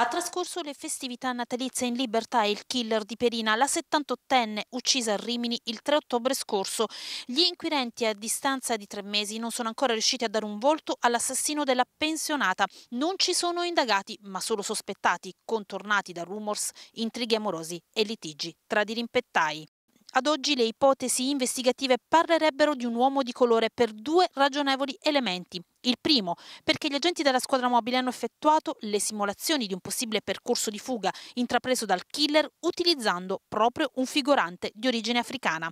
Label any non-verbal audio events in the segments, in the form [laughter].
Ha trascorso le festività natalizie in libertà il killer di Perina, la 78enne uccisa a Rimini il 3 ottobre scorso. Gli inquirenti a distanza di tre mesi non sono ancora riusciti a dare un volto all'assassino della pensionata. Non ci sono indagati, ma solo sospettati, contornati da rumors, intrighi amorosi e litigi tra dirimpettai. Ad oggi le ipotesi investigative parlerebbero di un uomo di colore per due ragionevoli elementi. Il primo, perché gli agenti della squadra mobile hanno effettuato le simulazioni di un possibile percorso di fuga intrapreso dal killer utilizzando proprio un figurante di origine africana.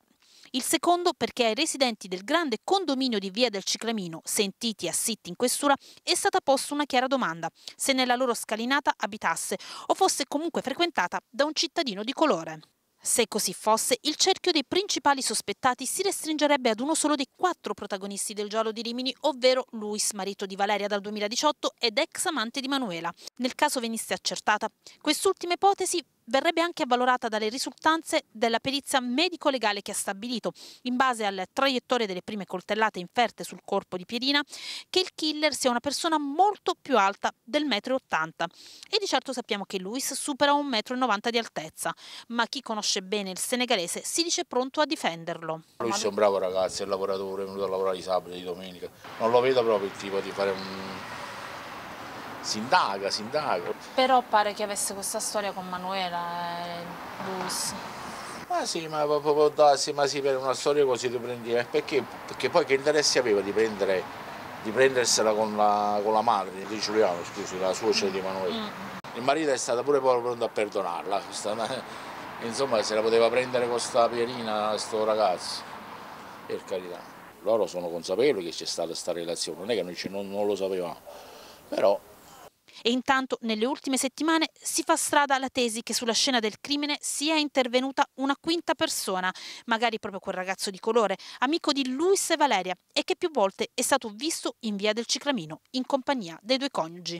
Il secondo perché ai residenti del grande condominio di Via del Ciclamino, sentiti e Sitti in questura, è stata posta una chiara domanda, se nella loro scalinata abitasse o fosse comunque frequentata da un cittadino di colore. Se così fosse, il cerchio dei principali sospettati si restringerebbe ad uno solo dei quattro protagonisti del giallo di Rimini, ovvero Luis, marito di Valeria dal 2018 ed ex amante di Manuela. Nel caso venisse accertata, quest'ultima ipotesi verrebbe anche avvalorata dalle risultanze della perizia medico-legale che ha stabilito, in base alla traiettoria delle prime coltellate inferte sul corpo di Pierina, che il killer sia una persona molto più alta del 1,80 m. E di certo sappiamo che Luis supera 1,90 m di altezza, ma chi conosce bene il senegalese si dice pronto a difenderlo. Luis è un bravo ragazzo, è un lavoratore, è venuto a lavorare di sabato, e di domenica. Non lo vedo proprio il tipo di fare un si indaga, si indaga. Però pare che avesse questa storia con Manuela eh, Luz. Ma sì, ma proprio da, ma sì, per una storia così ti prendi. Perché? Perché poi che interesse aveva di, prendere, di prendersela con la, con la, madre di Giuliano, scusi, la suocera di Manuela. Mm. Il marito è stato pure pronto a perdonarla. Questa, [laughs] insomma, se la poteva prendere con sta Pierina, sto ragazzo. Per carità. Loro sono consapevoli che c'è stata questa relazione, non è che noi non, non lo sapevamo. Però e intanto nelle ultime settimane si fa strada la tesi che sulla scena del crimine sia intervenuta una quinta persona, magari proprio quel ragazzo di colore, amico di Luis e Valeria, e che più volte è stato visto in via del Ciclamino in compagnia dei due coniugi.